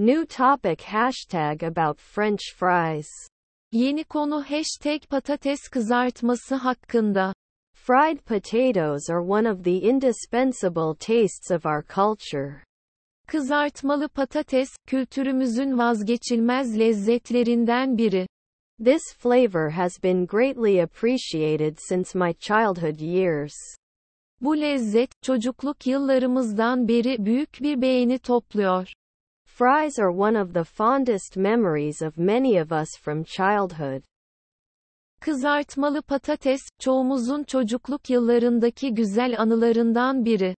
New topic hashtag about French fries. Yeni konu hashtag patates kızartması hakkında. Fried potatoes are one of the indispensable tastes of our culture. Kızartmalı patates, kültürümüzün vazgeçilmez lezzetlerinden biri. This flavor has been greatly appreciated since my childhood years. Bu lezzet, çocukluk yıllarımızdan beri büyük bir beğeni topluyor. Fries are one of the fondest memories of many of us from childhood. Kızartmalı patates, çoğumuzun çocukluk yıllarındaki güzel anılarından biri.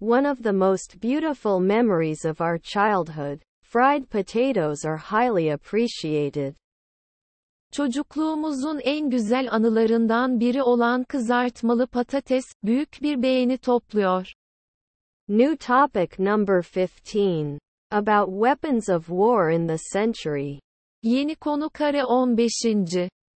One of the most beautiful memories of our childhood, fried potatoes are highly appreciated. Çocukluğumuzun en güzel anılarından biri olan kızartmalı patates, büyük bir beğeni topluyor. New topic number 15. About Weapons of War in the Century. Yeni konu kare 15.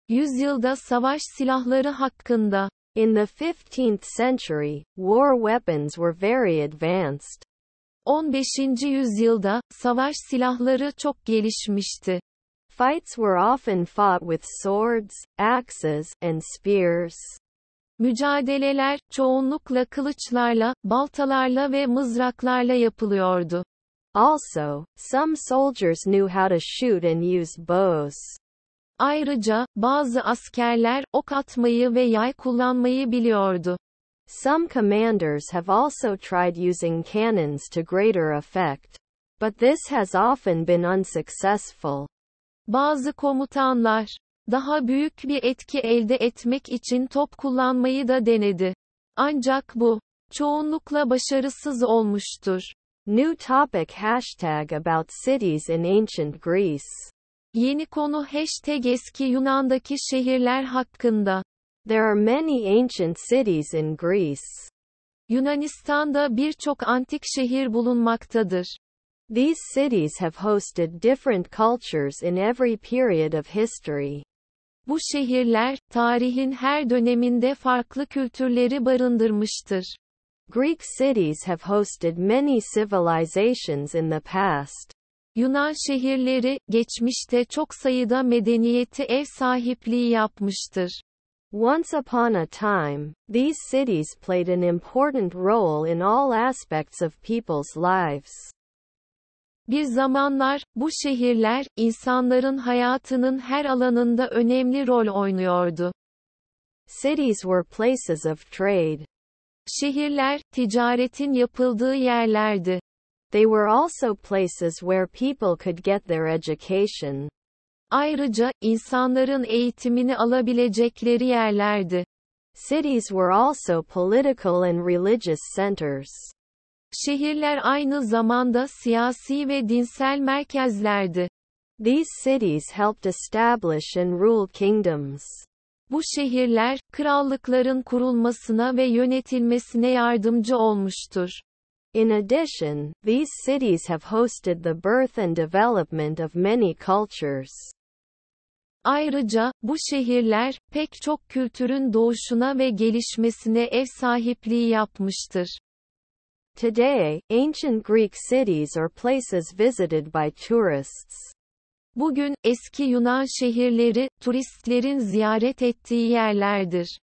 yüzyılda savaş silahları hakkında. In the 15th century, war weapons were very advanced. 15. yüzyılda savaş silahları çok gelişmişti. Fights were often fought with swords, axes, and spears. Mücadeleler çoğunlukla kılıçlarla, baltalarla ve mızraklarla yapılıyordu. Also, some soldiers knew how to shoot and use bows. Ayrıca, bazı askerler, ok atmayı ve yay kullanmayı biliyordu. Some commanders have also tried using cannons to greater effect. But this has often been unsuccessful. Bazı komutanlar, daha büyük bir etki elde etmek için top kullanmayı da denedi. Ancak bu, çoğunlukla başarısız olmuştur. New topic hashtag about cities in ancient Greece. Yeni konu hashtag eski Yunan'daki şehirler hakkında. There are many ancient cities in Greece. Yunanistan'da birçok antik şehir bulunmaktadır. These cities have hosted different cultures in every period of history. Bu şehirler, tarihin her döneminde farklı kültürleri barındırmıştır. Greek cities have hosted many civilizations in the past. Yunan şehirleri, geçmişte çok sayıda medeniyeti ev sahipliği yapmıştır. Once upon a time, these cities played an important role in all aspects of people's lives. Bir zamanlar, bu şehirler, insanların hayatının her alanında önemli rol oynuyordu. Cities were places of trade, Şehirler, ticaretin yapıldığı yerlerdi. They were also places where people could get their education. Ayrıca, insanların eğitimini alabilecekleri yerlerdi. Cities were also political and religious centers. Şehirler aynı zamanda siyasi ve dinsel merkezlerdi. These cities helped establish and rule kingdoms. Bu şehirler, krallıkların kurulmasına ve yönetilmesine yardımcı olmuştur. In addition, these cities have hosted the birth and development of many cultures. Ayrıca, bu şehirler, pek çok kültürün doğuşuna ve gelişmesine ev sahipliği yapmıştır. Today, ancient Greek cities are places visited by tourists. Bugün, eski Yunan şehirleri, turistlerin ziyaret ettiği yerlerdir.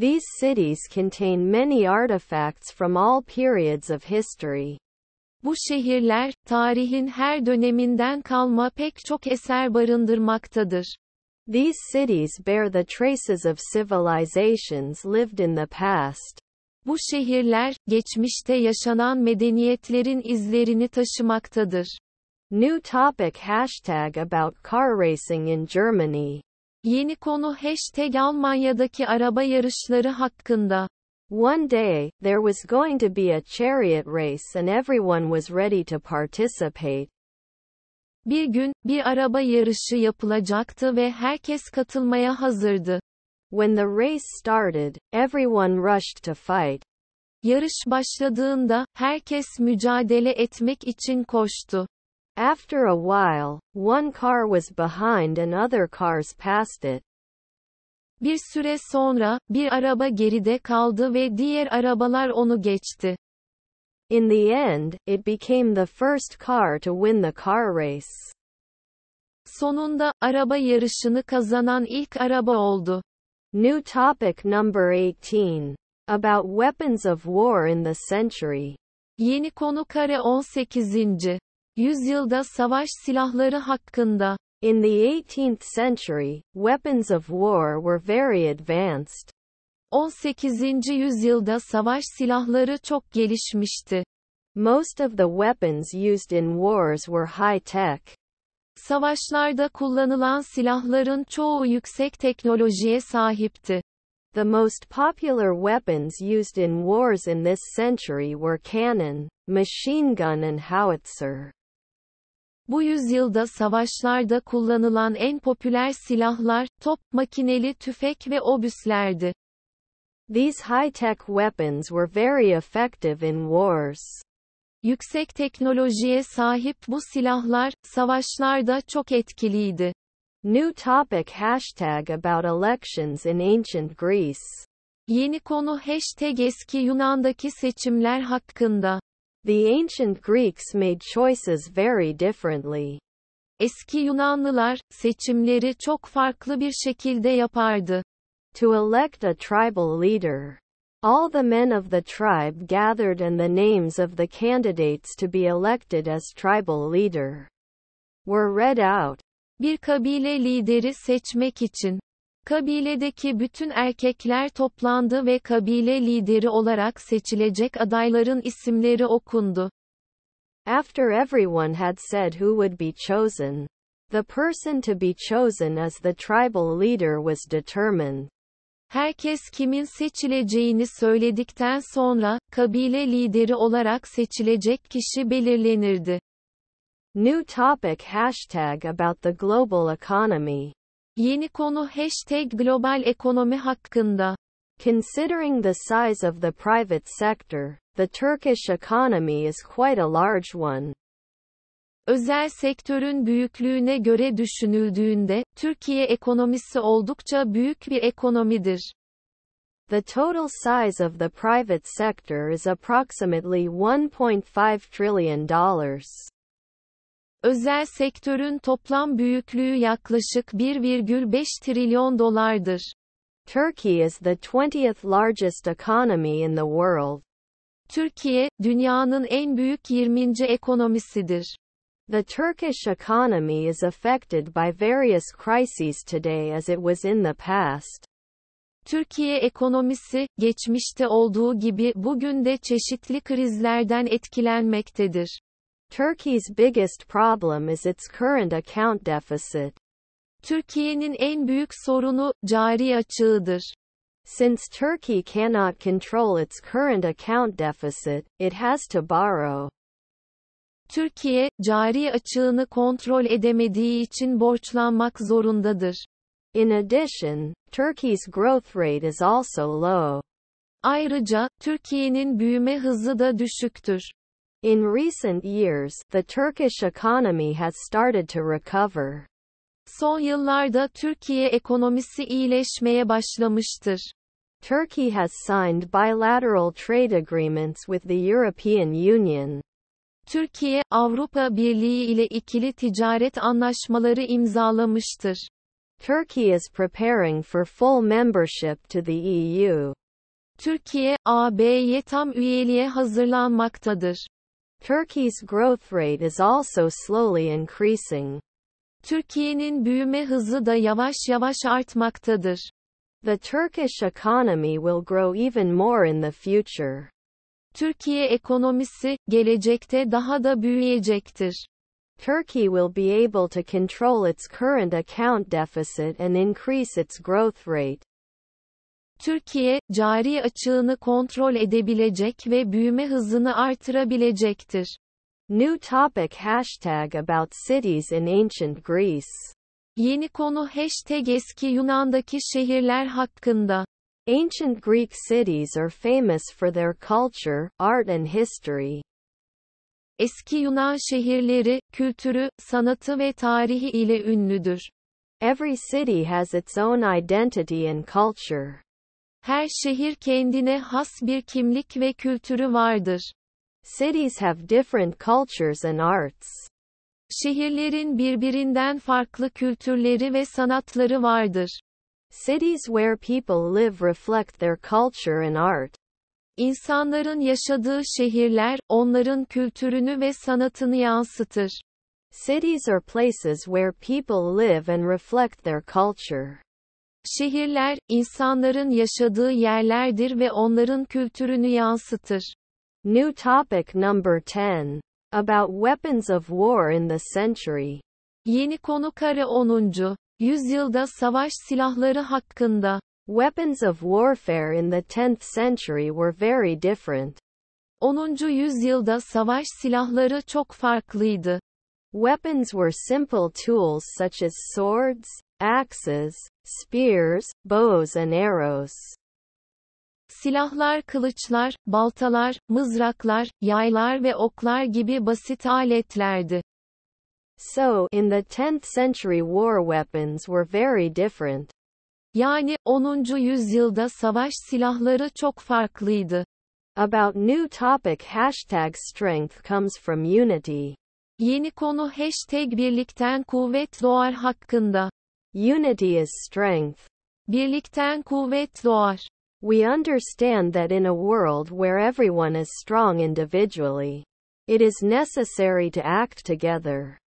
These cities contain many artifacts from all periods of history. Bu şehirler, tarihin her döneminden kalma pek çok eser barındırmaktadır. These cities bear the traces of civilizations lived in the past. Bu şehirler, geçmişte yaşanan medeniyetlerin izlerini taşımaktadır. New topic hashtag about car racing in Germany. Yeni konu hashtag Almanya'daki araba yarışları hakkında. One day, there was going to be a chariot race and everyone was ready to participate. Bir gün, bir araba yarışı yapılacaktı ve herkes katılmaya hazırdı. When the race started, everyone rushed to fight. Yarış başladığında, herkes mücadele etmek için koştu. After a while, one car was behind and other cars passed it. Bir süre sonra, bir araba geride kaldı ve diğer arabalar onu geçti. In the end, it became the first car to win the car race. Sonunda, araba yarışını kazanan ilk araba oldu. New topic number 18. About weapons of war in the century. Yeni konu kare 18. Yüzyılda savaş silahları hakkında In the 18th century, weapons of war were very advanced. 18. yüzyılda savaş silahları çok gelişmişti. Most of the weapons used in wars were high-tech. Savaşlarda kullanılan silahların çoğu yüksek teknolojiye sahipti. The most popular weapons used in wars in this century were cannon, machine gun and howitzer. Bu yüzyılda savaşlarda kullanılan en popüler silahlar, top, makineli tüfek ve obüslerdi. These high-tech weapons were very effective in wars. Yüksek teknolojiye sahip bu silahlar, savaşlarda çok etkiliydi. New topic hashtag about elections in ancient Greece. Yeni konu hashtag eski Yunan'daki seçimler hakkında. The ancient Greeks made choices very differently. Eski Yunanlılar seçimleri çok farklı bir şekilde yapardı. To elect a tribal leader, all the men of the tribe gathered and the names of the candidates to be elected as tribal leader were read out. Bir kabile lideri seçmek için Kabiledeki bütün erkekler toplandı ve kabile lideri olarak seçilecek adayların isimleri okundu. After everyone had said who would be chosen, the person to be chosen as the tribal leader was determined. Herkes kimin seçileceğini söyledikten sonra, kabile lideri olarak seçilecek kişi belirlenirdi. New topic hashtag about the global economy. Yeni konu hashtag global ekonomi hakkında. Considering the size of the private sector, the Turkish economy is quite a large one. Özel sektörün büyüklüğüne göre düşünüldüğünde, Türkiye ekonomisi oldukça büyük bir ekonomidir. The total size of the private sector is approximately 1.5 trillion dollars. Özel sektörün toplam büyüklüğü yaklaşık 1,5 trilyon dolardır. Turkey is the 20th largest economy in the world. Türkiye, dünyanın en büyük 20. ekonomisidir. The Turkish economy is affected by various crises today as it was in the past. Türkiye ekonomisi, geçmişte olduğu gibi bugün de çeşitli krizlerden etkilenmektedir. Turkey's biggest problem is its current account deficit. Türkiye'nin en büyük sorunu cari açığıdır. Since Turkey cannot control its current account deficit, it has to borrow. Türkiye, cari açığını kontrol edemediği için borçlanmak zorundadır. In addition, Turkey's growth rate is also low. Ayrıca, Türkiye'nin büyüme hızı da düşüktür. In recent years, the Turkish economy has started to recover. Son yıllarda Türkiye ekonomisi iyileşmeye başlamıştır. Turkey has signed bilateral trade agreements with the European Union. Türkiye, Avrupa Birliği ile ikili ticaret anlaşmaları imzalamıştır. Turkey is preparing for full membership to the EU. Türkiye, AB'ye tam üyeliğe hazırlanmaktadır. Turkey's growth rate is also slowly increasing. Türkiye'nin büyüme hızı da yavaş yavaş artmaktadır. The Turkish economy will grow even more in the future. Türkiye ekonomisi gelecekte daha da büyüyecektir. Turkey will be able to control its current account deficit and increase its growth rate. Türkiye, cari açığını kontrol edebilecek ve büyüme hızını artırabilecektir. New topic hashtag about cities in ancient Greece. Yeni konu hashtag eski Yunan'daki şehirler hakkında. Ancient Greek cities are famous for their culture, art and history. Eski Yunan şehirleri, kültürü, sanatı ve tarihi ile ünlüdür. Every city has its own identity and culture. Her şehir kendine has bir kimlik ve kültürü vardır. Cities have different cultures and arts. Şehirlerin birbirinden farklı kültürleri ve sanatları vardır. Cities where people live reflect their culture and art. İnsanların yaşadığı şehirler, onların kültürünü ve sanatını yansıtır. Cities are places where people live and reflect their culture. Şehirler, insanların yaşadığı yerlerdir ve onların kültürünü yansıtır. New topic number 10. About weapons of war in the century. Yeni konu kare 10. Yüzyılda savaş silahları hakkında. Weapons of warfare in the 10th century were very different. 10. yüzyılda savaş silahları çok farklıydı. Weapons were simple tools such as swords, axes, spears, bows and arrows. Silahlar, kılıçlar, baltalar, mızraklar, yaylar ve oklar gibi basit aletlerdi. So, in the 10th century war weapons were very different. Yani 10. yüzyılda savaş silahları çok farklıydı. About new topic hashtag strength comes from unity. Yeni konu hashtag birlikten kuvvet doğar hakkında. Unity is strength. Birlikten kuvvet doğar. We understand that in a world where everyone is strong individually, it is necessary to act together.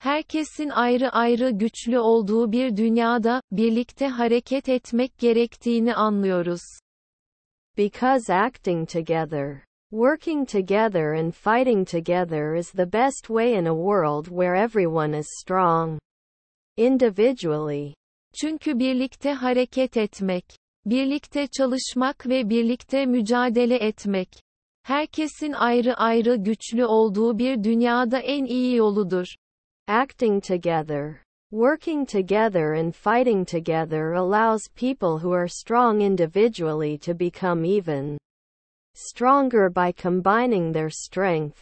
Herkesin ayrı ayrı güçlü olduğu bir dünyada birlikte hareket etmek gerektiğini anlıyoruz. Because acting together, working together and fighting together is the best way in a world where everyone is strong. individually. Çünkü birlikte hareket etmek, birlikte çalışmak ve birlikte mücadele etmek, herkesin ayrı ayrı güçlü olduğu bir dünyada en iyi yoludur. Acting together. Working together and fighting together allows people who are strong individually to become even stronger by combining their strength.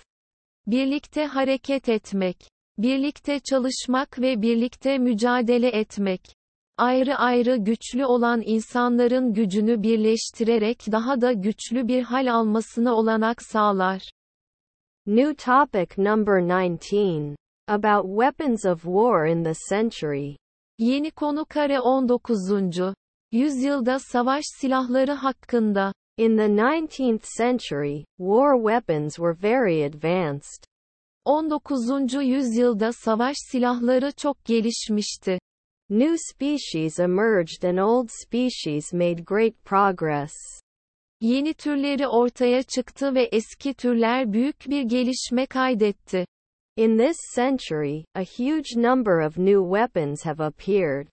Birlikte hareket etmek, Birlikte çalışmak ve birlikte mücadele etmek. Ayrı ayrı güçlü olan insanların gücünü birleştirerek daha da güçlü bir hal almasına olanak sağlar. New topic number 19 about weapons of war in the century. Yeni konu kare 19. yüzyılda savaş silahları hakkında. In the 19th century, war weapons were very advanced. 19. yüzyılda savaş silahları çok gelişmişti. New species emerged and old species made great progress. Yeni türleri ortaya çıktı ve eski türler büyük bir gelişme kaydetti. In this century, a huge number of new weapons have appeared.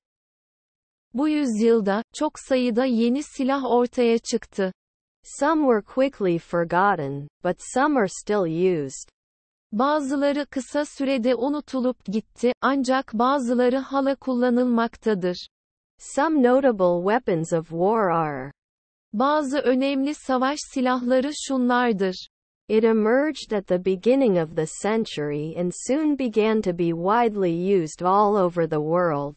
Bu yüzyılda çok sayıda yeni silah ortaya çıktı. Some were quickly forgotten, but some are still used. Bazıları kısa sürede unutulup gitti, ancak bazıları hala kullanılmaktadır. Some notable weapons of war are Bazı önemli savaş silahları şunlardır. It emerged at the beginning of the century and soon began to be widely used all over the world.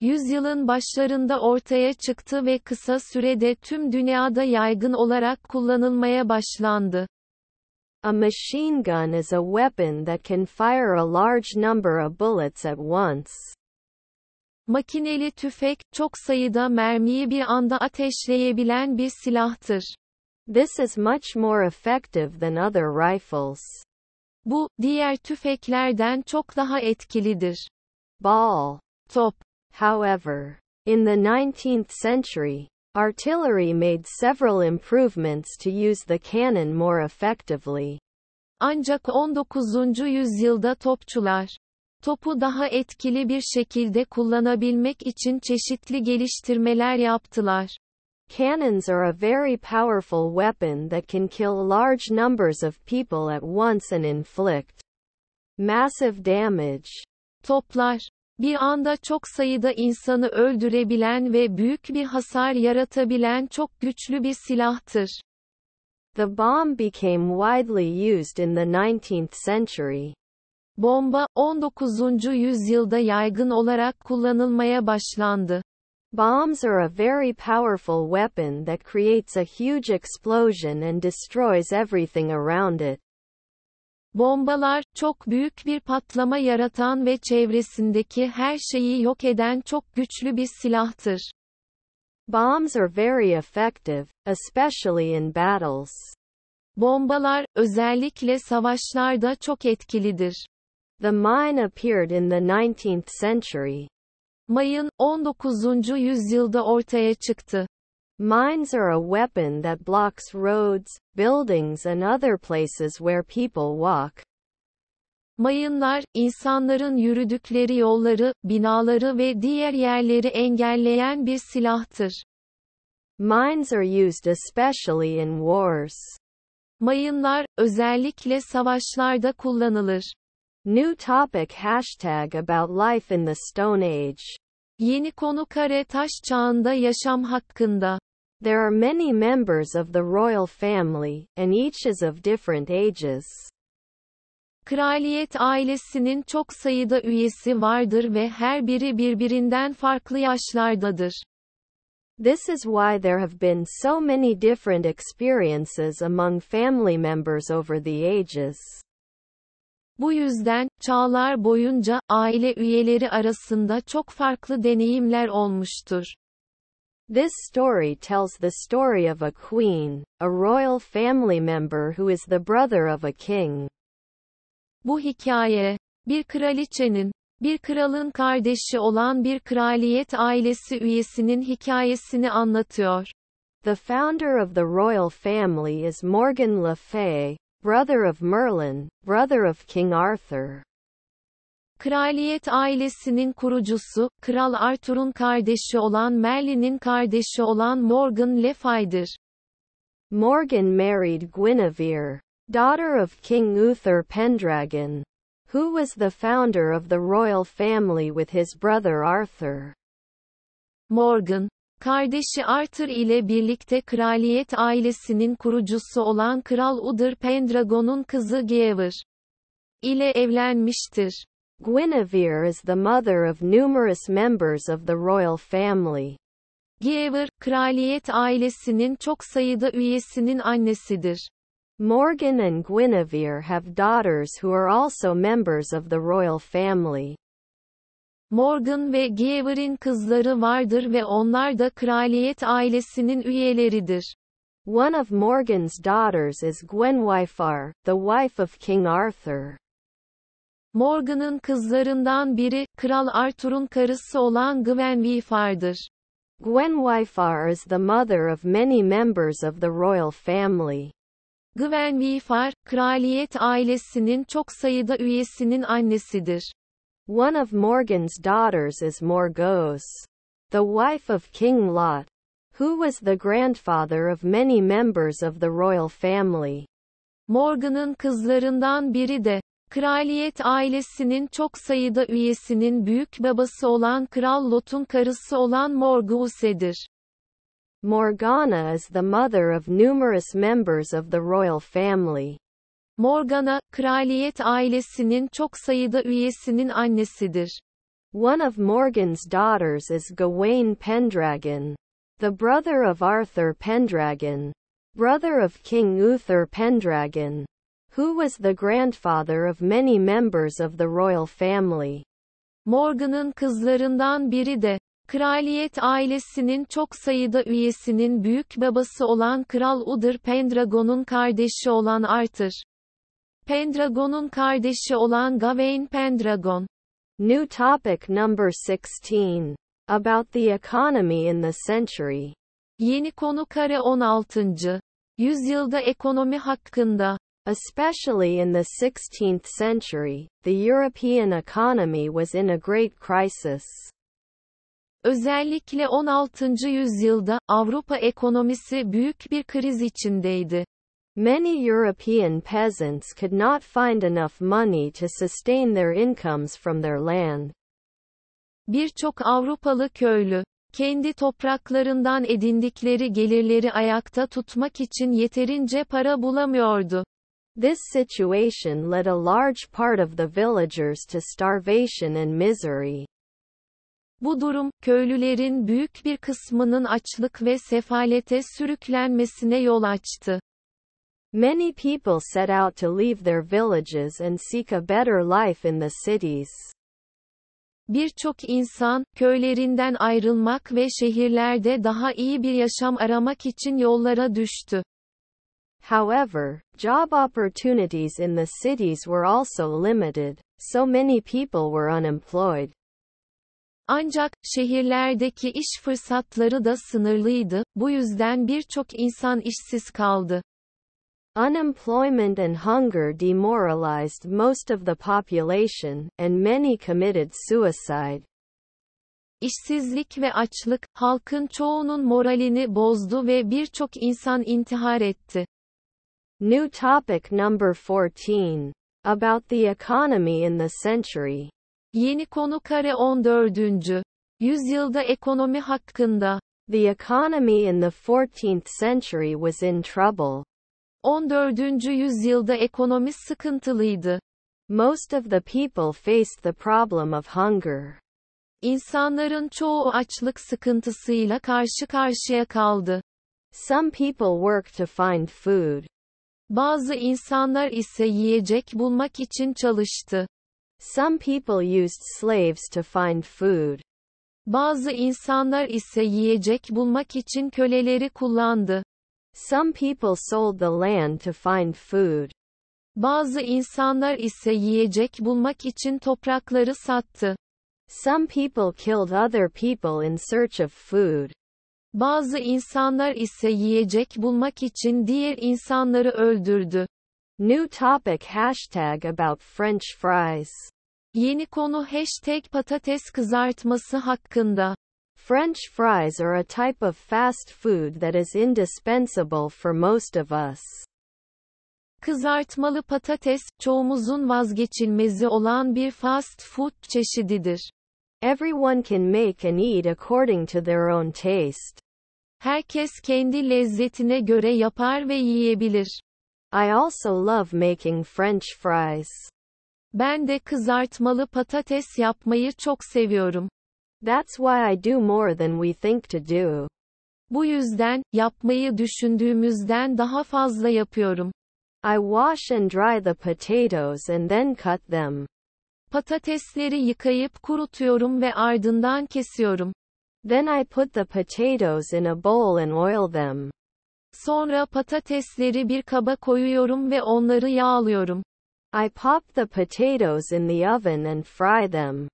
Yüzyılın başlarında ortaya çıktı ve kısa sürede tüm dünyada yaygın olarak kullanılmaya başlandı. A machine gun is a weapon that can fire a large number of bullets at once. Makineli tüfek, çok sayıda mermiyi bir anda ateşleyebilen bir silahtır. This is much more effective than other rifles. Bu, diğer tüfeklerden çok daha etkilidir. Ball. Top. However. In the 19th century, Artillery made several improvements to use the cannon more effectively. Ancak 19. yüzyılda topçular topu daha etkili bir şekilde kullanabilmek için çeşitli geliştirmeler yaptılar. Cannons are a very powerful weapon that can kill large numbers of people at once and inflict massive damage. Toplar bir anda çok sayıda insanı öldürebilen ve büyük bir hasar yaratabilen çok güçlü bir silahtır. The bomb became widely used in the 19th century. Bomba 19. yüzyılda yaygın olarak kullanılmaya başlandı. Bombs are a very powerful weapon that creates a huge explosion and destroys everything around it. Bombalar, çok büyük bir patlama yaratan ve çevresindeki her şeyi yok eden çok güçlü bir silahtır. Bombs are very effective, especially in battles. Bombalar, özellikle savaşlarda çok etkilidir. The mine appeared in the 19th century. Mayın, 19. yüzyılda ortaya çıktı. Mines are a weapon that blocks roads, buildings and other places where people walk. Mayınlar, insanların yürüdükleri yolları, binaları ve diğer yerleri engelleyen bir silahtır. Mines are used especially in wars. Mayınlar, özellikle savaşlarda kullanılır. New topic hashtag about life in the Stone Age. Yeni konu kare taş çağında yaşam hakkında. There are many members of the royal family, and each is of different ages. Kraliyet ailesinin çok sayıda üyesi vardır ve her biri birbirinden farklı yaşlardadır. This is why there have been so many different experiences among family members over the ages. Bu yüzden, çağlar boyunca, aile üyeleri arasında çok farklı deneyimler olmuştur. This story tells the story of a queen, a royal family member who is the brother of a king. Bu hikaye, bir kraliçenin, bir kralın kardeşi olan bir kraliyet ailesi üyesinin hikayesini anlatıyor. The founder of the royal family is Morgan Le Fay, brother of Merlin, brother of King Arthur. Kraliyet ailesinin kurucusu, Kral Arthur'un kardeşi olan Merlin'in kardeşi olan Morgan Le Fay'dır. Morgan married Guinevere, daughter of King Uther Pendragon, who was the founder of the royal family with his brother Arthur. Morgan, kardeşi Arthur ile birlikte kraliyet ailesinin kurucusu olan Kral Uther Pendragon'un kızı Geaver ile evlenmiştir. Guinevere is the mother of numerous members of the royal family. Guinevere, kraliyet ailesinin çok sayıda üyesinin annesidir. Morgan and Guinevere have daughters who are also members of the royal family. Morgan ve Guinevere'in kızları vardır ve onlar da kraliyet ailesinin üyeleridir. One of Morgan's daughters is Gwenwyfar, the wife of King Arthur. Morgan'ın kızlarından biri, Kral Arthur'un karısı olan Gwenwy Far'dır. Gwenwy Far is the mother of many members of the royal family. Gwenwy Far, kraliyet ailesinin çok sayıda üyesinin annesidir. One of Morgan's daughters is Morgause, the wife of King Lot, who was the grandfather of many members of the royal family. Morgan'ın kızlarından biri de Kraliyet ailesinin çok sayıda üyesinin büyük babası olan Kral Lot'un karısı olan Morgause'dir. Morgana is the mother of numerous members of the royal family. Morgana, kraliyet ailesinin çok sayıda üyesinin annesidir. One of Morgan's daughters is Gawain Pendragon, the brother of Arthur Pendragon, brother of King Uther Pendragon who was the grandfather of many members of the royal family. Morgan'ın kızlarından biri de, kraliyet ailesinin çok sayıda üyesinin büyük babası olan Kral Udur Pendragon'un kardeşi olan Arthur. Pendragon'un kardeşi olan Gawain Pendragon. New topic number 16. About the economy in the century. Yeni konu kare 16. Yüzyılda ekonomi hakkında. Especially in the 16th century, the European economy was in a great crisis. Özellikle 16. yüzyılda Avrupa ekonomisi büyük bir kriz içindeydi. Many European peasants could not find enough money to sustain their incomes from their land. Birçok Avrupalı köylü kendi topraklarından edindikleri gelirleri ayakta tutmak için yeterince para bulamıyordu. This situation led a large part of the villagers to starvation and misery. Bu durum, köylülerin büyük bir kısmının açlık ve sefalete sürüklenmesine yol açtı. Many people set out to leave their villages and seek a better life in the cities. Birçok insan, köylerinden ayrılmak ve şehirlerde daha iyi bir yaşam aramak için yollara düştü. However, job opportunities in the cities were also limited, so many people were unemployed. Ancak şehirlerdeki iş fırsatları da sınırlıydı. Bu yüzden birçok insan işsiz kaldı. Unemployment and hunger demoralized most of the population and many committed suicide. İşsizlik ve açlık halkın çoğunun moralini bozdu ve birçok insan intihar etti. New topic number 14. About the economy in the century. Yeni konu kare 14. Yüzyılda ekonomi hakkında. The economy in the 14th century was in trouble. 14. yüzyılda ekonomi sıkıntılıydı. Most of the people faced the problem of hunger. İnsanların çoğu açlık sıkıntısıyla karşı karşıya kaldı. Some people worked to find food. Bazı insanlar ise yiyecek bulmak için çalıştı. Some people used slaves to find food. Bazı insanlar ise yiyecek bulmak için köleleri kullandı. Some people sold the land to find food. Bazı insanlar ise yiyecek bulmak için toprakları sattı. Some people killed other people in search of food. Bazı insanlar ise yiyecek bulmak için diğer insanları öldürdü. New topic hashtag about French fries. Yeni konu hashtag patates kızartması hakkında. French fries are a type of fast food that is indispensable for most of us. Kızartmalı patates, çoğumuzun vazgeçilmezi olan bir fast food çeşididir. Everyone can make and eat according to their own taste. Herkes kendi lezzetine göre yapar ve yiyebilir. I also love making French fries. Ben de kızartmalı patates yapmayı çok seviyorum. That's why I do more than we think to do. Bu yüzden, yapmayı düşündüğümüzden daha fazla yapıyorum. I wash and dry the potatoes and then cut them. Patatesleri yıkayıp kurutuyorum ve ardından kesiyorum. Then I put the potatoes in a bowl and oil them. Sonra patatesleri bir kaba koyuyorum ve onları yağlıyorum. I pop the potatoes in the oven and fry them.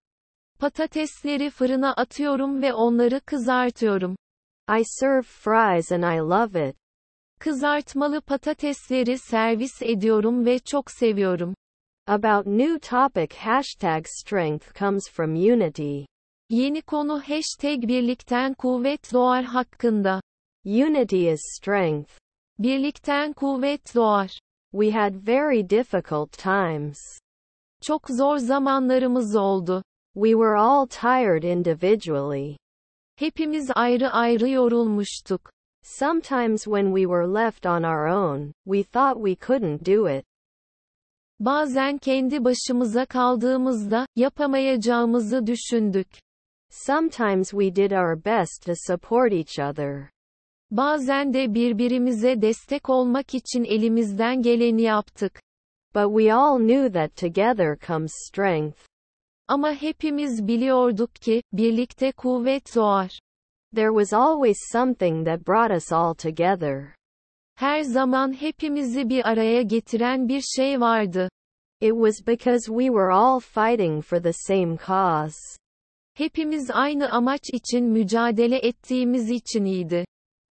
Patatesleri fırına atıyorum ve onları kızartıyorum. I serve fries and I love it. Kızartmalı patatesleri servis ediyorum ve çok seviyorum. About new topic hashtag strength comes from unity. Yeni konu hashtag birlikten kuvvet doğar hakkında. Unity is strength. Birlikten kuvvet doğar. We had very difficult times. Çok zor zamanlarımız oldu. We were all tired individually. Hepimiz ayrı ayrı yorulmuştuk. Sometimes when we were left on our own, we thought we couldn't do it. Bazen kendi başımıza kaldığımızda yapamayacağımızı düşündük. Sometimes we did our best to support each other. Bazen de birbirimize destek olmak için elimizden geleni yaptık. But we all knew that together comes strength. Ama hepimiz biliyorduk ki birlikte kuvvet doğar. There was always something that brought us all together. Her zaman hepimizi bir araya getiren bir şey vardı. It was because we were all fighting for the same cause. Hepimiz aynı amaç için mücadele ettiğimiz için iyiydi.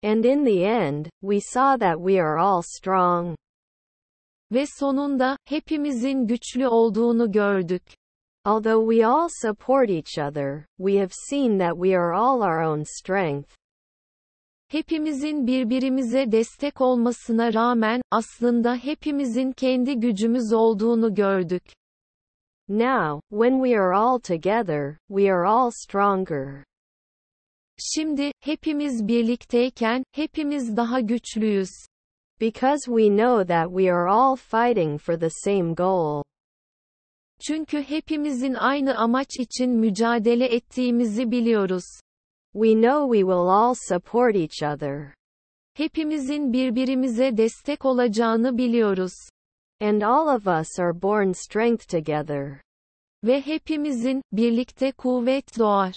And in the end, we saw that we are all strong. Ve sonunda, hepimizin güçlü olduğunu gördük. Although we all support each other, we have seen that we are all our own strength. Hepimizin birbirimize destek olmasına rağmen, aslında hepimizin kendi gücümüz olduğunu gördük. Now, when we are all together, we are all stronger. Şimdi, hepimiz birlikteyken, hepimiz daha güçlüyüz. Because we know that we are all fighting for the same goal. Çünkü hepimizin aynı amaç için mücadele ettiğimizi biliyoruz. We know we will all support each other. Hepimizin birbirimize destek olacağını biliyoruz. and all of us are born strength together. Ve hepimizin birlikte kuvvet doğar.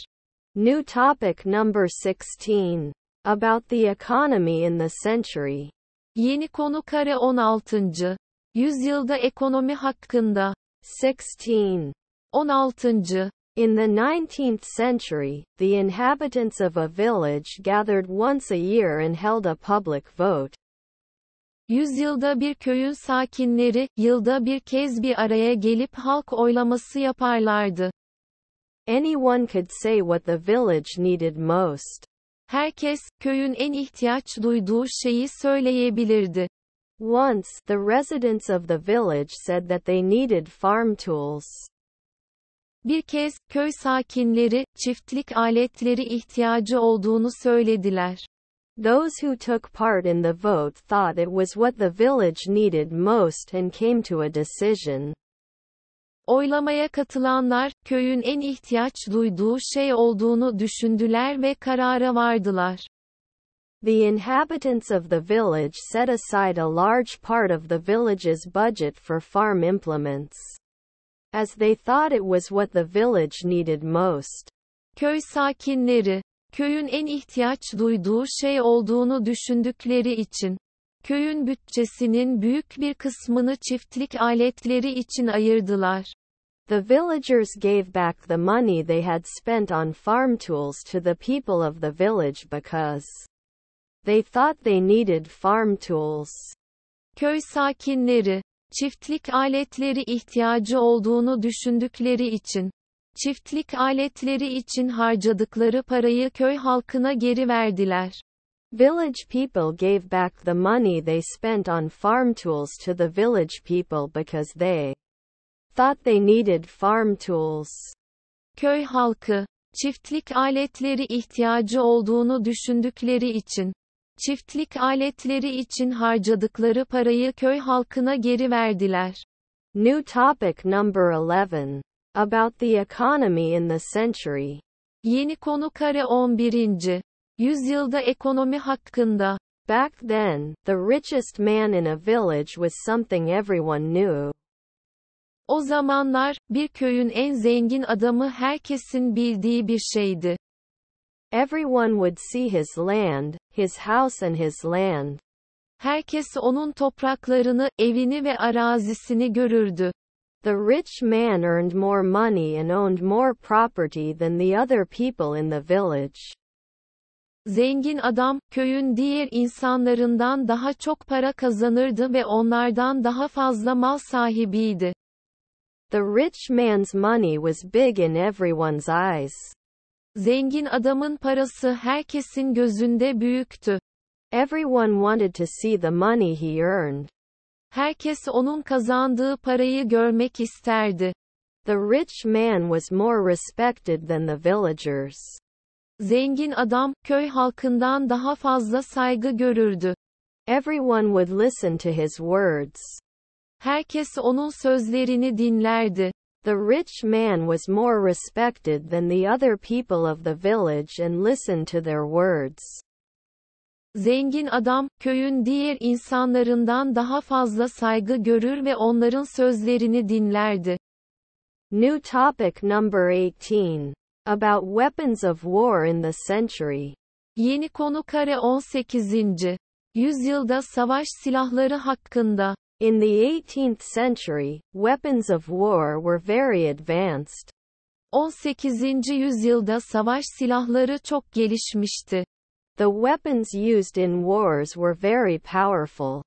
New topic number 16. About the economy in the century. Yeni konu kare 16. Yüzyılda ekonomi hakkında. 16. 16. In the 19th century, the inhabitants of a village gathered once a year and held a public vote. Yüzyılda bir köyün sakinleri, yılda bir kez bir araya gelip halk oylaması yaparlardı. Anyone could say what the village needed most. Herkes, köyün en ihtiyaç duyduğu şeyi söyleyebilirdi. Once, the residents of the village said that they needed farm tools. Bir kez, köy sakinleri, çiftlik aletleri ihtiyacı olduğunu söylediler. Those who took part in the vote thought it was what the village needed most and came to a decision. Oylamaya katılanlar, köyün en ihtiyaç duyduğu şey olduğunu düşündüler ve karara vardılar. The inhabitants of the village set aside a large part of the village's budget for farm implements, as they thought it was what the village needed most. Köy sakinleri, köyün en ihtiyaç duyduğu şey olduğunu düşündükleri için köyün bütçesinin büyük bir kısmını çiftlik aletleri için ayırdılar. The villagers gave back the money they had spent on farm tools to the people of the village because they thought they needed farm tools. Köy sakinleri, çiftlik aletleri ihtiyacı olduğunu düşündükleri için, Çiftlik aletleri için harcadıkları parayı köy halkına geri verdiler. Village people gave back the money they spent on farm tools to the village people because they thought they needed farm tools. Köy halkı, çiftlik aletleri ihtiyacı olduğunu düşündükleri için, çiftlik aletleri için harcadıkları parayı köy halkına geri verdiler. New topic number 11. About the economy in the century. Yeni konu kare 11. Yüzyılda ekonomi hakkında. Back then, the richest man in a village was something everyone knew. O zamanlar, bir köyün en zengin adamı herkesin bildiği bir şeydi. Everyone would see his land, his house and his land. Herkes onun topraklarını, evini ve arazisini görürdü. The rich man earned more money and owned more property than the other people in the village. Zengin adam, köyün diğer insanlarından daha çok para kazanırdı ve onlardan daha fazla mal sahibiydi. The rich man's money was big in everyone's eyes. Zengin adamın parası herkesin gözünde büyüktü. Everyone wanted to see the money he earned. Herkes onun kazandığı parayı görmek isterdi. The rich man was more respected than the villagers. Zengin adam, köy halkından daha fazla saygı görürdü. Everyone would listen to his words. Herkes onun sözlerini dinlerdi. The rich man was more respected than the other people of the village and listened to their words. Zengin adam, köyün diğer insanlarından daha fazla saygı görür ve onların sözlerini dinlerdi. New topic number 18. About weapons of war in the century. Yeni konu kare 18. Yüzyılda savaş silahları hakkında. In the 18th century, weapons of war were very advanced. 18. yüzyılda savaş silahları çok gelişmişti. The weapons used in wars were very powerful.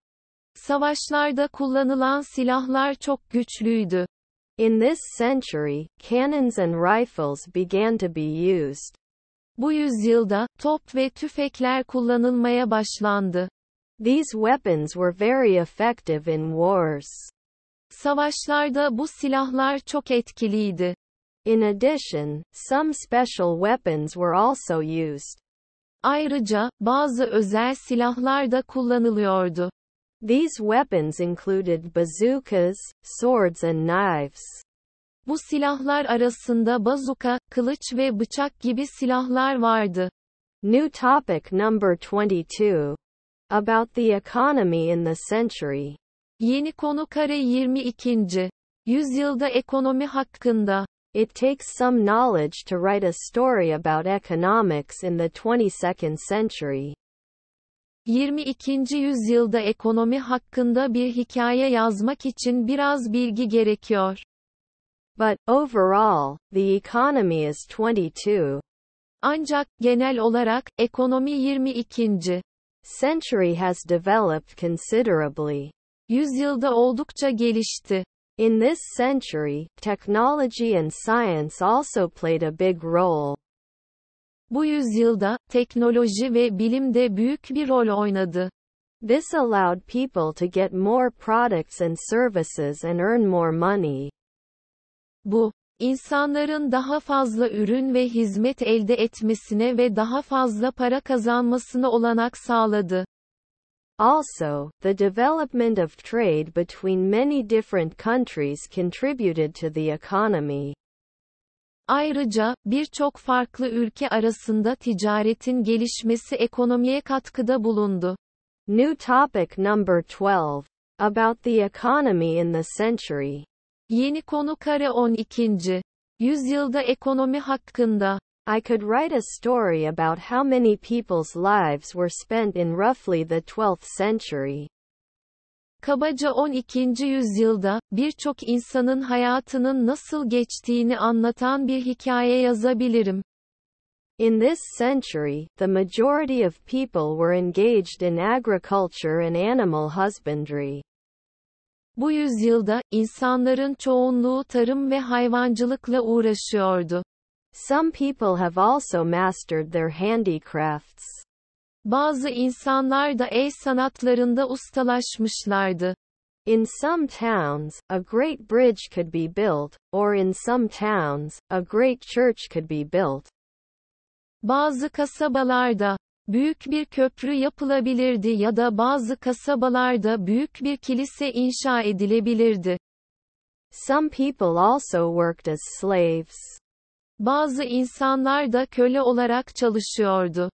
Savaşlarda kullanılan silahlar çok güçlüydü. In this century, cannons and rifles began to be used. Bu yüzyılda top ve tüfekler kullanılmaya başlandı. These weapons were very effective in wars. Savaşlarda bu silahlar çok etkiliydi. In addition, some special weapons were also used. Ayrıca, bazı özel silahlar da kullanılıyordu. These weapons included bazookas, swords and knives. Bu silahlar arasında bazuka, kılıç ve bıçak gibi silahlar vardı. New topic number 22. About the economy in the century. Yeni konu kare 22. Yüzyılda ekonomi hakkında. It takes some knowledge to write a story about economics in the 22nd century. 22. yüzyılda ekonomi hakkında bir hikaye yazmak için biraz bilgi gerekiyor. But overall, the economy is 22. Ancak genel olarak ekonomi 22. century has developed considerably. Yüzyılda oldukça gelişti. In this century, technology and science also played a big role. Bu yüzyılda teknoloji ve bilim de büyük bir rol oynadı. This allowed people to get more products and services and earn more money. Bu insanların daha fazla ürün ve hizmet elde etmesine ve daha fazla para kazanmasına olanak sağladı. Also, the development of trade between many different countries contributed to the economy. Ayrıca, birçok farklı ülke arasında ticaretin gelişmesi ekonomiye katkıda bulundu. New topic number 12. About the economy in the century. Yeni konu kare 12. Yüzyılda ekonomi hakkında. I could write a story about how many people's lives were spent in roughly the 12th century. Kabaca 12. yüzyılda, birçok insanın hayatının nasıl geçtiğini anlatan bir hikaye yazabilirim. In this century, the majority of people were engaged in agriculture and animal husbandry. Bu yüzyılda, insanların çoğunluğu tarım ve hayvancılıkla uğraşıyordu. Some people have also mastered their handicrafts. Bazı insanlar da el sanatlarında ustalaşmışlardı. In some towns, a great bridge could be built, or in some towns, a great church could be built. Bazı kasabalarda büyük bir köprü yapılabilirdi ya da bazı kasabalarda büyük bir kilise inşa edilebilirdi. Some people also worked as slaves. Bazı insanlar da köle olarak çalışıyordu.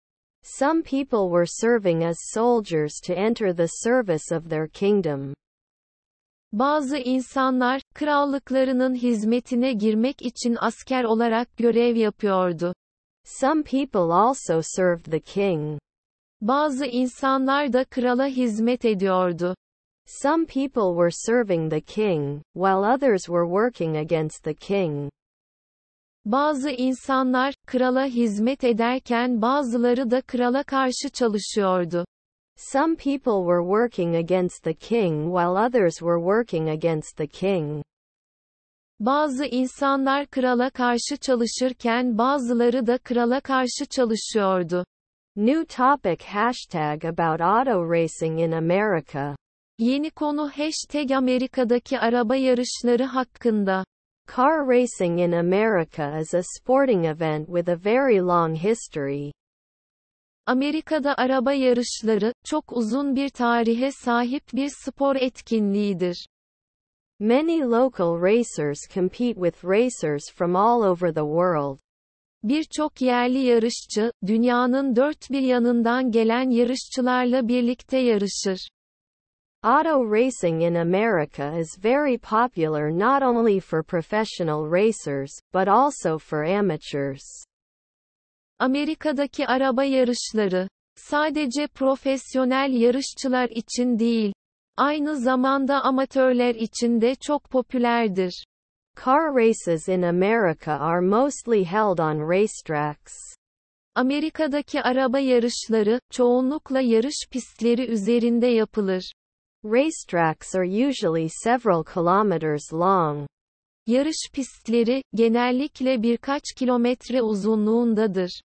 Some people were serving as soldiers to enter the service of their kingdom. Bazı insanlar, krallıklarının hizmetine girmek için asker olarak görev yapıyordu. Some people also served the king. Bazı insanlar da krala hizmet ediyordu. Some people were serving the king, while others were working against the king. Bazı insanlar, krala hizmet ederken bazıları da krala karşı çalışıyordu. Some people were working against the king while others were working against the king. Bazı insanlar krala karşı çalışırken bazıları da krala karşı çalışıyordu. New topic hashtag about auto racing in America. Yeni konu hashtag Amerika'daki araba yarışları hakkında. Car racing in America is a sporting event with a very long history. Amerika'da araba yarışları çok uzun bir tarihe sahip bir spor etkinliğidir. Many local racers compete with racers from all over the world. Birçok yerli yarışçı, dünyanın dört bir yanından gelen yarışçılarla birlikte yarışır. Auto racing in America is very popular not only for professional racers, but also for amateurs. Amerika'daki araba yarışları sadece profesyonel yarışçılar için değil, aynı zamanda amatörler için de çok popülerdir. Car races in America are mostly held on racetracks. Amerika'daki araba yarışları çoğunlukla yarış pistleri üzerinde yapılır. Racetracks are usually several kilometers long. Yarış pistleri genellikle birkaç kilometre uzunluğundadır.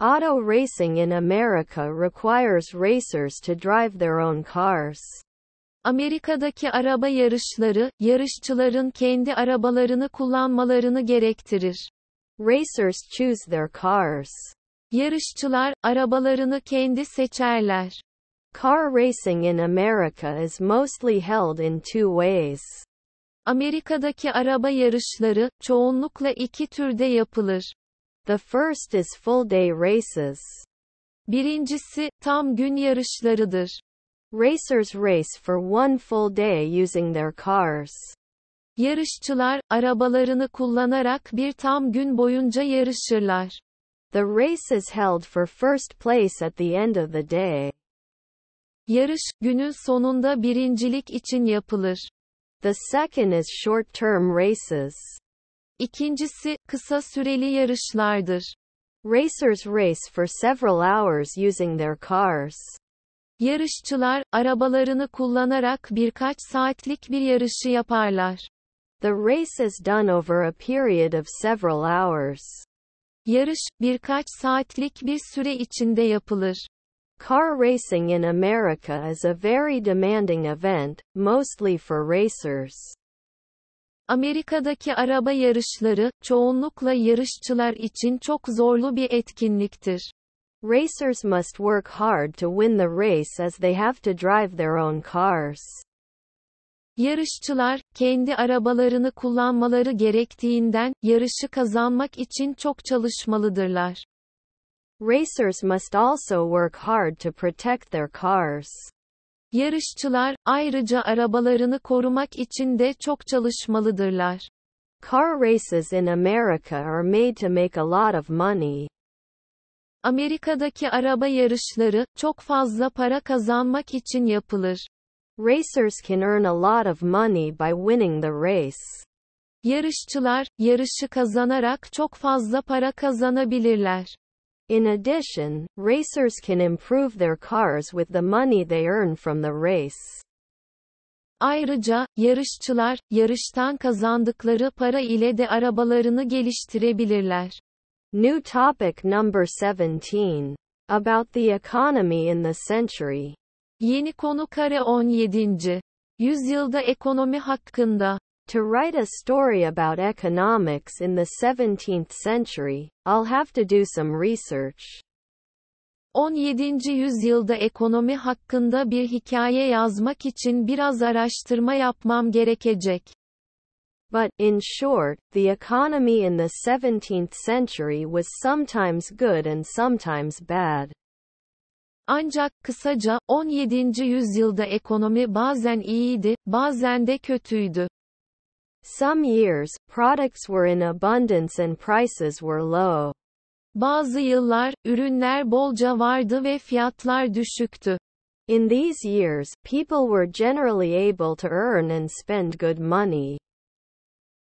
Auto racing in America requires racers to drive their own cars. Amerika'daki araba yarışları, yarışçıların kendi arabalarını kullanmalarını gerektirir. Racers choose their cars. Yarışçılar, arabalarını kendi seçerler. Car racing in America is mostly held in two ways. Amerika'daki araba yarışları çoğunlukla iki türde yapılır. The first is full day races. Birincisi tam gün yarışlarıdır. Racers race for one full day using their cars. Yarışçılar arabalarını kullanarak bir tam gün boyunca yarışırlar. The race is held for first place at the end of the day. Yarış, günün sonunda birincilik için yapılır. The second is short-term races. İkincisi, kısa süreli yarışlardır. Racers race for several hours using their cars. Yarışçılar, arabalarını kullanarak birkaç saatlik bir yarışı yaparlar. The race is done over a period of several hours. Yarış, birkaç saatlik bir süre içinde yapılır. Car racing in America is a very demanding event, mostly for racers. Amerika'daki araba yarışları, çoğunlukla yarışçılar için çok zorlu bir etkinliktir. Racers must work hard to win the race as they have to drive their own cars. Yarışçılar, kendi arabalarını kullanmaları gerektiğinden, yarışı kazanmak için çok çalışmalıdırlar. Racers must also work hard to protect their cars. Yarışçılar ayrıca arabalarını korumak için de çok çalışmalıdırlar. Car races in America are made to make a lot of money. Amerika'daki araba yarışları çok fazla para kazanmak için yapılır. Racers can earn a lot of money by winning the race. Yarışçılar yarışı kazanarak çok fazla para kazanabilirler. In addition, racers can improve their cars with the money they earn from the race. Ayrıca, yarışçılar, yarıştan kazandıkları para ile de arabalarını geliştirebilirler. New topic number 17. About the economy in the century. Yeni konu kare 17. Yüzyılda ekonomi hakkında. To write a story about economics in the 17th century, I'll have to do some research. 17. yüzyılda ekonomi hakkında bir hikaye yazmak için biraz araştırma yapmam gerekecek. But, in short, the economy in the 17th century was sometimes good and sometimes bad. Ancak kısaca, 17. yüzyılda ekonomi bazen iyiydi, bazen de kötüydü. Some years, products were in abundance and prices were low. Bazı yıllar, ürünler bolca vardı ve fiyatlar düşüktü. In these years, people were generally able to earn and spend good money.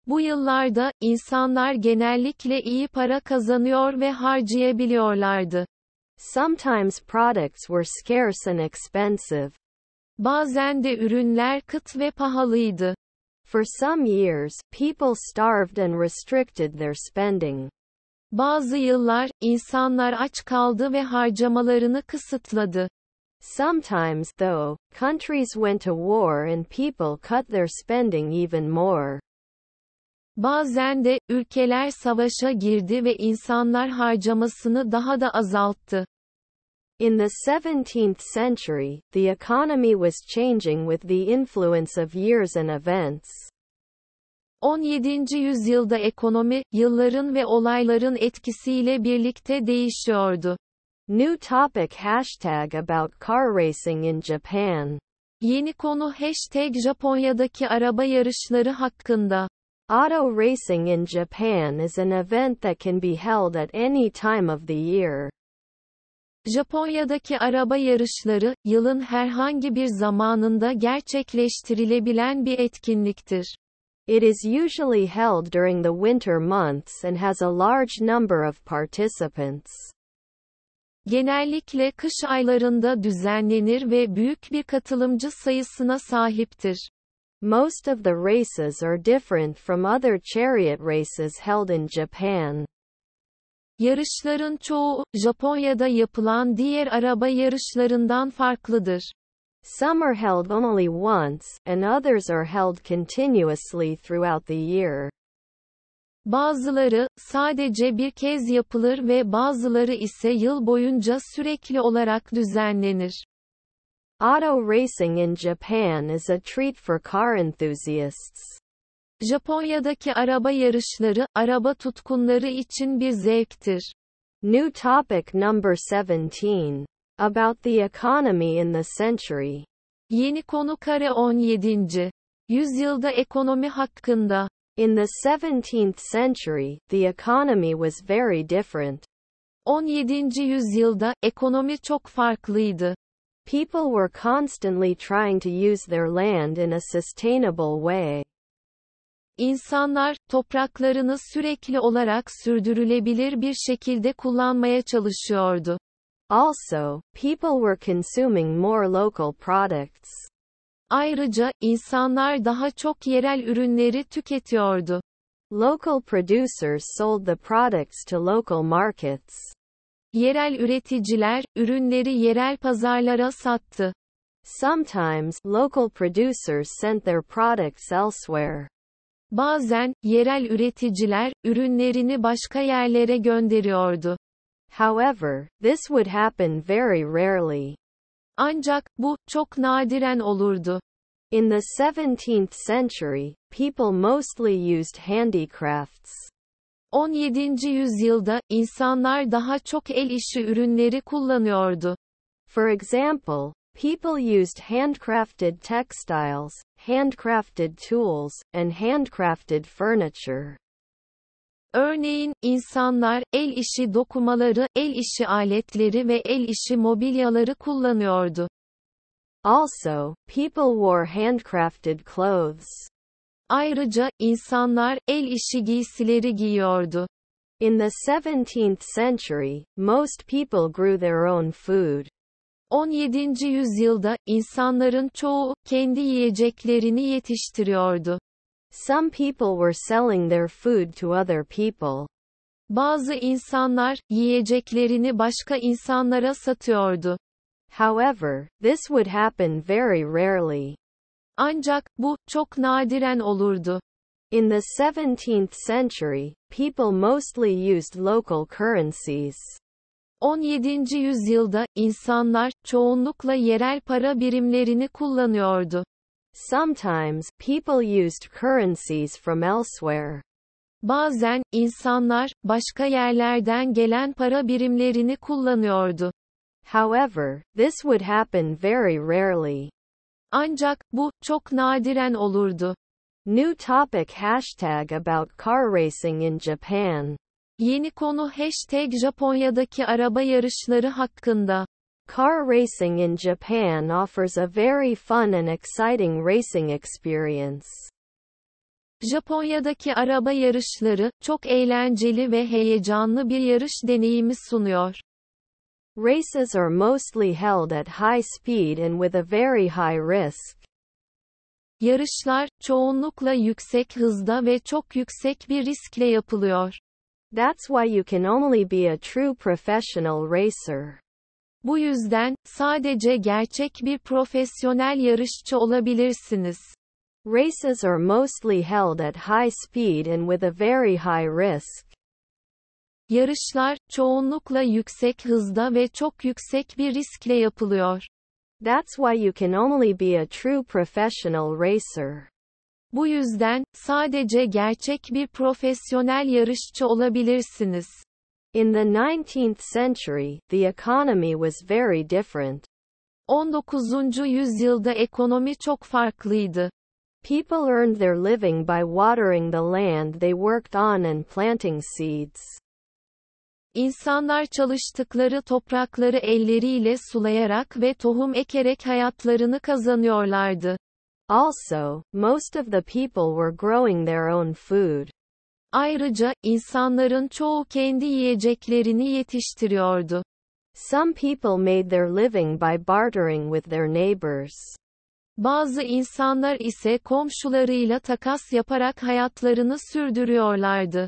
Bu yıllarda, insanlar genellikle iyi para kazanıyor ve harcayabiliyorlardı. Sometimes products were scarce and expensive. Bazen de ürünler kıt ve pahalıydı. For some years, people starved and restricted their spending. Bazı yıllar, insanlar aç kaldı ve harcamalarını kısıtladı. Sometimes, though, countries went to war and people cut their spending even more. Bazen de, ülkeler savaşa girdi ve insanlar harcamasını daha da azalttı. In the 17th century, the economy was changing with the influence of years and events. 17. yüzyılda ekonomi, yılların ve olayların etkisiyle birlikte değişiyordu. New topic hashtag about car racing in Japan. Yeni konu hashtag Japonya'daki araba yarışları hakkında. Auto racing in Japan is an event that can be held at any time of the year. Japonya'daki araba yarışları, yılın herhangi bir zamanında gerçekleştirilebilen bir etkinliktir. It is usually held during the winter months and has a large number of participants. Genellikle kış aylarında düzenlenir ve büyük bir katılımcı sayısına sahiptir. Most of the races are different from other chariot races held in Japan. Yarışların çoğu, Japonya'da yapılan diğer araba yarışlarından farklıdır. Some are held only once, and others are held continuously throughout the year. Bazıları, sadece bir kez yapılır ve bazıları ise yıl boyunca sürekli olarak düzenlenir. Auto racing in Japan is a treat for car enthusiasts. Japonya'daki araba yarışları, araba tutkunları için bir zevktir. New topic number 17. About the economy in the century. Yeni konu kare 17. Yüzyılda ekonomi hakkında. In the 17th century, the economy was very different. 17. yüzyılda ekonomi çok farklıydı. People were constantly trying to use their land in a sustainable way. İnsanlar, topraklarını sürekli olarak sürdürülebilir bir şekilde kullanmaya çalışıyordu. Also, people were consuming more local products. Ayrıca, insanlar daha çok yerel ürünleri tüketiyordu. Local producers sold the products to local markets. Yerel üreticiler, ürünleri yerel pazarlara sattı. Sometimes, local producers sent their products elsewhere. Bazen, yerel üreticiler, ürünlerini başka yerlere gönderiyordu. However, this would happen very rarely. Ancak, bu, çok nadiren olurdu. In the 17th century, people mostly used handicrafts. 17. yüzyılda, insanlar daha çok el işi ürünleri kullanıyordu. For example, people used handcrafted textiles, handcrafted tools, and handcrafted furniture. Örneğin, insanlar, el işi dokumaları, el işi aletleri ve el işi mobilyaları kullanıyordu. Also, people wore handcrafted clothes. Ayrıca, insanlar, el işi giysileri giyiyordu. In the 17th century, most people grew their own food. 17. yüzyılda, insanların çoğu, kendi yiyeceklerini yetiştiriyordu. Some people were selling their food to other people. Bazı insanlar, yiyeceklerini başka insanlara satıyordu. However, this would happen very rarely. Ancak, bu, çok nadiren olurdu. In the 17th century, people mostly used local currencies. 17. yüzyılda, insanlar, çoğunlukla yerel para birimlerini kullanıyordu. Sometimes, people used currencies from elsewhere. Bazen, insanlar, başka yerlerden gelen para birimlerini kullanıyordu. However, this would happen very rarely. Ancak, bu, çok nadiren olurdu. New topic hashtag about car racing in Japan. Yeni konu hashtag Japonya'daki araba yarışları hakkında. Car racing in Japan offers a very fun and exciting racing experience. Japonya'daki araba yarışları, çok eğlenceli ve heyecanlı bir yarış deneyimi sunuyor. Races are mostly held at high speed and with a very high risk. Yarışlar, çoğunlukla yüksek hızda ve çok yüksek bir riskle yapılıyor. That's why you can only be a true professional racer. Bu yüzden sadece gerçek bir profesyonel yarışçı olabilirsiniz. Races are mostly held at high speed and with a very high risk. Yarışlar çoğunlukla yüksek hızda ve çok yüksek bir riskle yapılıyor. That's why you can only be a true professional racer. Bu yüzden, sadece gerçek bir profesyonel yarışçı olabilirsiniz. In the 19th century, the economy was very different. 19. yüzyılda ekonomi çok farklıydı. People earned their living by watering the land they worked on and planting seeds. İnsanlar çalıştıkları toprakları elleriyle sulayarak ve tohum ekerek hayatlarını kazanıyorlardı. Also, most of the people were growing their own food. Ayrıca, insanların çoğu kendi yiyeceklerini yetiştiriyordu. Some people made their living by bartering with their neighbors. Bazı insanlar ise komşularıyla takas yaparak hayatlarını sürdürüyorlardı.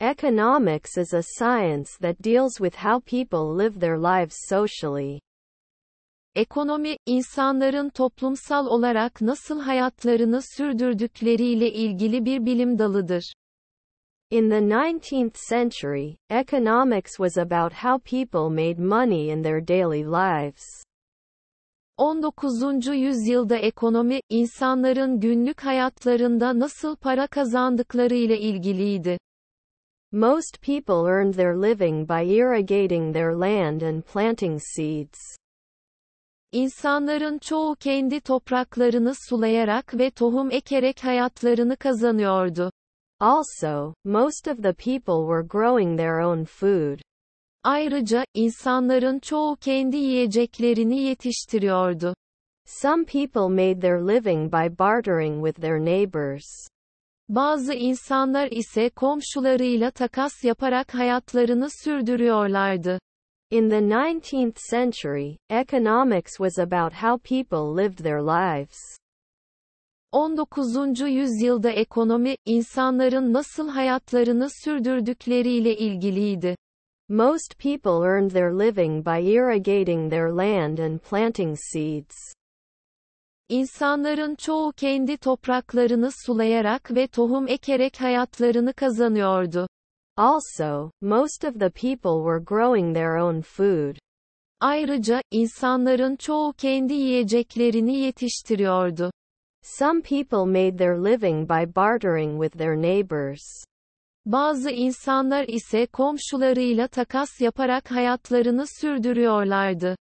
Economics is a science that deals with how people live their lives socially ekonomi, insanların toplumsal olarak nasıl hayatlarını sürdürdükleriyle ilgili bir bilim dalıdır. In the 19th century, economics was about how people made money in their daily lives. 19. yüzyılda ekonomi, insanların günlük hayatlarında nasıl para kazandıkları ile ilgiliydi. Most people earned their living by irrigating their land and planting seeds. İnsanların çoğu kendi topraklarını sulayarak ve tohum ekerek hayatlarını kazanıyordu. Also, most of the people were growing their own food. Ayrıca, insanların çoğu kendi yiyeceklerini yetiştiriyordu. Some people made their living by bartering with their neighbors. Bazı insanlar ise komşularıyla takas yaparak hayatlarını sürdürüyorlardı. In the 19th century, economics was about how people lived their lives. 19. yüzyılda ekonomi, insanların nasıl hayatlarını sürdürdükleriyle ilgiliydi. Most people earned their living by irrigating their land and planting seeds. İnsanların çoğu kendi topraklarını sulayarak ve tohum ekerek hayatlarını kazanıyordu. Also, most of the people were growing their own food. Ayrıca, insanların çoğu kendi yiyeceklerini yetiştiriyordu. Some people made their living by bartering with their neighbors. Bazı insanlar ise komşularıyla takas yaparak hayatlarını sürdürüyorlardı.